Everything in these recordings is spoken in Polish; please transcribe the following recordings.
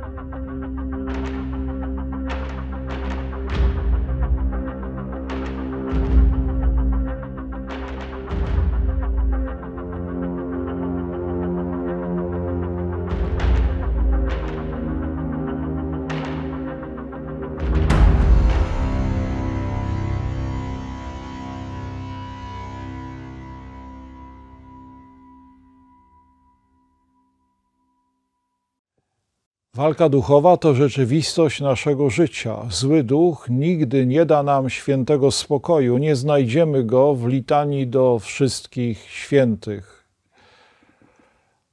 thank you Walka duchowa to rzeczywistość naszego życia. Zły duch nigdy nie da nam świętego spokoju, nie znajdziemy go w litanii do wszystkich świętych.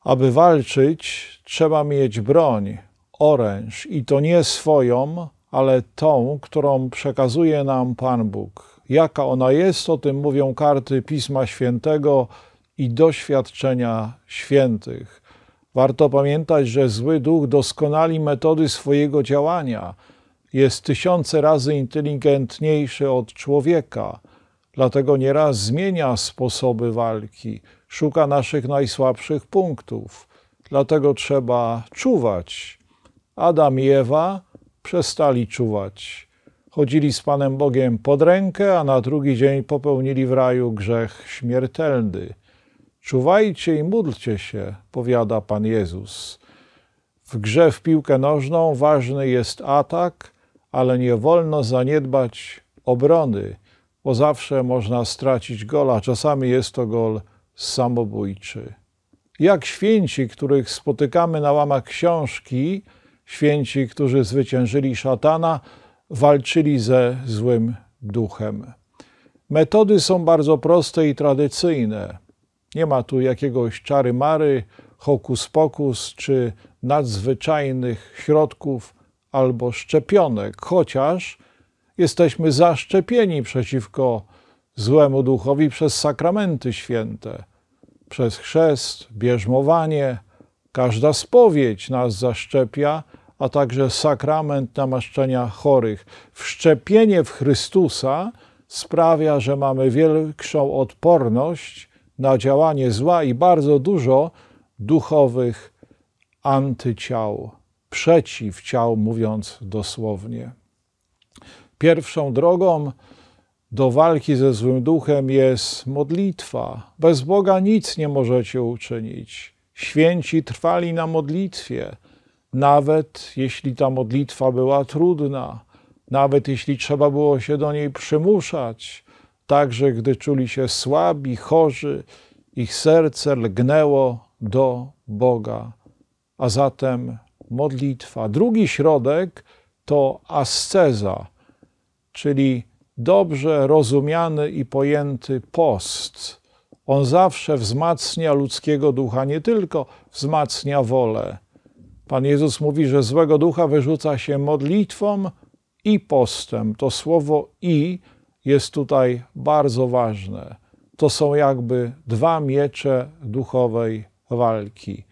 Aby walczyć, trzeba mieć broń, oręż i to nie swoją, ale tą, którą przekazuje nam Pan Bóg. Jaka ona jest, o tym mówią karty Pisma Świętego i doświadczenia świętych. Warto pamiętać, że zły duch doskonali metody swojego działania, jest tysiące razy inteligentniejszy od człowieka, dlatego nieraz zmienia sposoby walki, szuka naszych najsłabszych punktów. Dlatego trzeba czuwać. Adam i Ewa przestali czuwać. Chodzili z Panem Bogiem pod rękę, a na drugi dzień popełnili w raju grzech śmiertelny. Czuwajcie i módlcie się, powiada Pan Jezus. W grze w piłkę nożną ważny jest atak, ale nie wolno zaniedbać obrony, bo zawsze można stracić gola, czasami jest to gol samobójczy. Jak święci, których spotykamy na łamach książki, święci, którzy zwyciężyli szatana, walczyli ze złym duchem. Metody są bardzo proste i tradycyjne. Nie ma tu jakiegoś czary-mary, hokus-pokus czy nadzwyczajnych środków albo szczepionek, chociaż jesteśmy zaszczepieni przeciwko złemu duchowi przez sakramenty święte, przez chrzest, bierzmowanie. Każda spowiedź nas zaszczepia, a także sakrament namaszczenia chorych. Wszczepienie w Chrystusa sprawia, że mamy większą odporność na działanie zła i bardzo dużo duchowych antyciał, przeciwciał, mówiąc dosłownie. Pierwszą drogą do walki ze złym duchem jest modlitwa. Bez Boga nic nie możecie uczynić. Święci trwali na modlitwie, nawet jeśli ta modlitwa była trudna, nawet jeśli trzeba było się do niej przymuszać, Także gdy czuli się słabi, chorzy, ich serce lgnęło do Boga. A zatem modlitwa. Drugi środek to asceza, czyli dobrze rozumiany i pojęty post. On zawsze wzmacnia ludzkiego ducha, nie tylko wzmacnia wolę. Pan Jezus mówi, że złego ducha wyrzuca się modlitwą i postem. To słowo i jest tutaj bardzo ważne. To są jakby dwa miecze duchowej walki.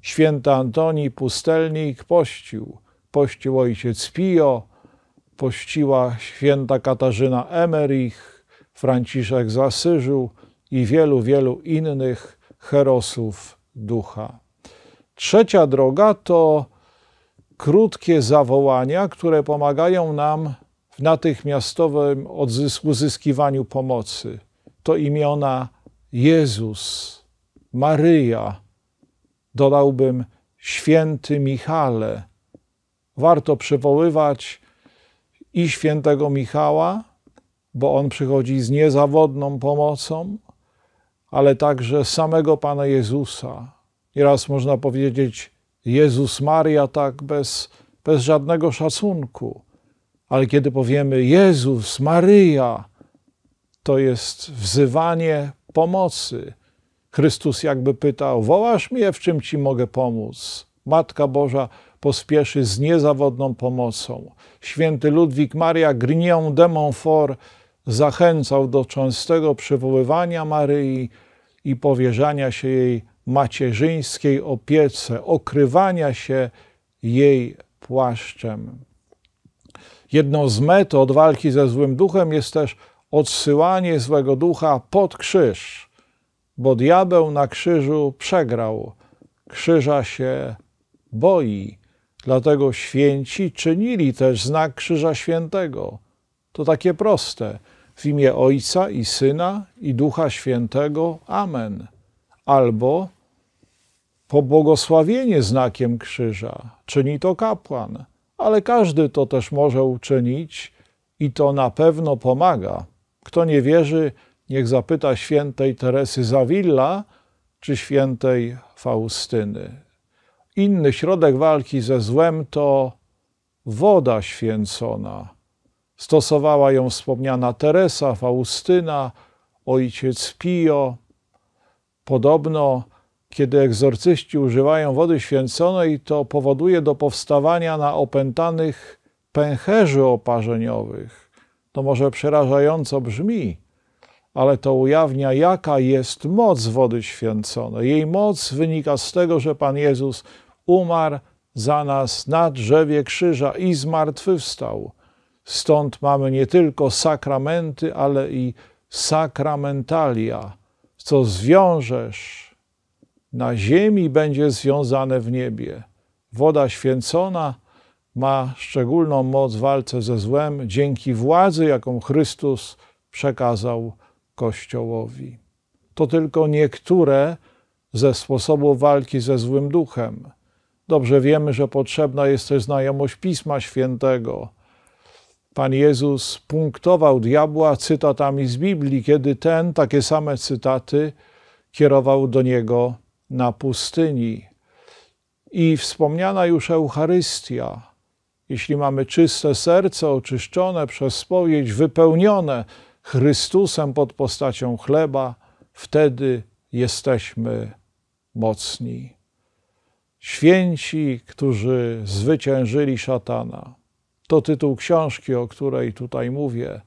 Święty Antoni Pustelnik pościł, pościł ojciec Pio, pościła święta Katarzyna Emerich, Franciszek z Asyżu i wielu, wielu innych herosów ducha. Trzecia droga to krótkie zawołania, które pomagają nam natychmiastowym uzyskiwaniu pomocy. To imiona Jezus, Maryja, dodałbym święty Michale. Warto przywoływać i świętego Michała, bo on przychodzi z niezawodną pomocą, ale także samego Pana Jezusa. Nieraz można powiedzieć Jezus Maria tak bez, bez żadnego szacunku, ale kiedy powiemy Jezus, Maryja, to jest wzywanie pomocy. Chrystus jakby pytał: Wołasz mnie, w czym ci mogę pomóc? Matka Boża pospieszy z niezawodną pomocą. Święty Ludwik Maria Grignon de Montfort zachęcał do częstego przywoływania Maryi i powierzania się jej macierzyńskiej opiece, okrywania się jej płaszczem. Jedną z metod walki ze złym duchem jest też odsyłanie złego ducha pod krzyż, bo diabeł na krzyżu przegrał, krzyża się boi. Dlatego święci czynili też znak Krzyża Świętego. To takie proste. W imię Ojca i Syna i Ducha Świętego. Amen. Albo pobłogosławienie znakiem krzyża. Czyni to kapłan ale każdy to też może uczynić i to na pewno pomaga. Kto nie wierzy, niech zapyta świętej Teresy Zawilla czy świętej Faustyny. Inny środek walki ze złem to woda święcona. Stosowała ją wspomniana Teresa, Faustyna, ojciec Pio. Podobno kiedy egzorcyści używają wody święconej, to powoduje do powstawania na opętanych pęcherzy oparzeniowych. To może przerażająco brzmi, ale to ujawnia, jaka jest moc wody święconej. Jej moc wynika z tego, że Pan Jezus umarł za nas na drzewie krzyża i zmartwychwstał. Stąd mamy nie tylko sakramenty, ale i sakramentalia, co zwiążesz na ziemi będzie związane w niebie. Woda święcona ma szczególną moc w walce ze złem dzięki władzy, jaką Chrystus przekazał Kościołowi. To tylko niektóre ze sposobów walki ze złym duchem. Dobrze wiemy, że potrzebna jest też znajomość Pisma Świętego. Pan Jezus punktował diabła cytatami z Biblii, kiedy ten takie same cytaty kierował do niego na pustyni. I wspomniana już Eucharystia, jeśli mamy czyste serce, oczyszczone przez spowiedź, wypełnione Chrystusem pod postacią chleba, wtedy jesteśmy mocni. Święci, którzy zwyciężyli szatana. To tytuł książki, o której tutaj mówię,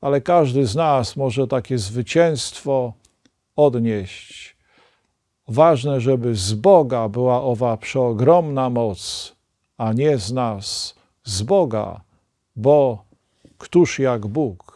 ale każdy z nas może takie zwycięstwo odnieść Ważne, żeby z Boga była owa przeogromna moc, a nie z nas, z Boga, bo któż jak Bóg?